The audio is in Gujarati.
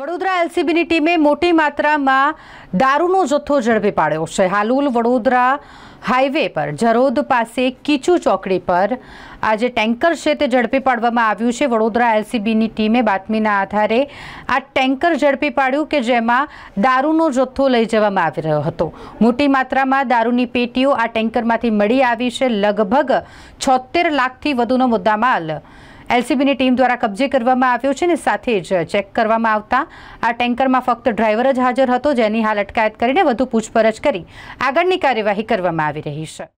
વડોદરા એલસીબીની ટીમે મોટી માત્રામાં દારૂનો જથ્થો ઝડપી પાડ્યો છે હાલુલ વડોદરા હાઈવે પર જરોદ પાસે કીચુ ચોકડી પર આ જે ટેન્કર છે તે ઝડપી પાડવામાં આવ્યું છે વડોદરા એલસીબીની ટીમે બાતમીના આધારે આ ટેન્કર ઝડપી પાડ્યું કે જેમાં દારૂનો જથ્થો લઈ જવામાં આવી રહ્યો હતો મોટી માત્રામાં દારૂની પેટીઓ આ ટેન્કરમાંથી મળી આવી છે લગભગ છોતેર લાખથી વધુનો મુદ્દામાલ એલસીબીની ટીમ દ્વારા કબજે કરવામાં આવ્યો છે અને સાથે જ ચેક કરવામાં આવતા આ ટેન્કરમાં ફક્ત ડ્રાઈવર જ હાજર હતો જેની હાલ અટકાયત કરીને વધુ પૂછપરછ કરી આગળની કાર્યવાહી કરવામાં આવી રહી છે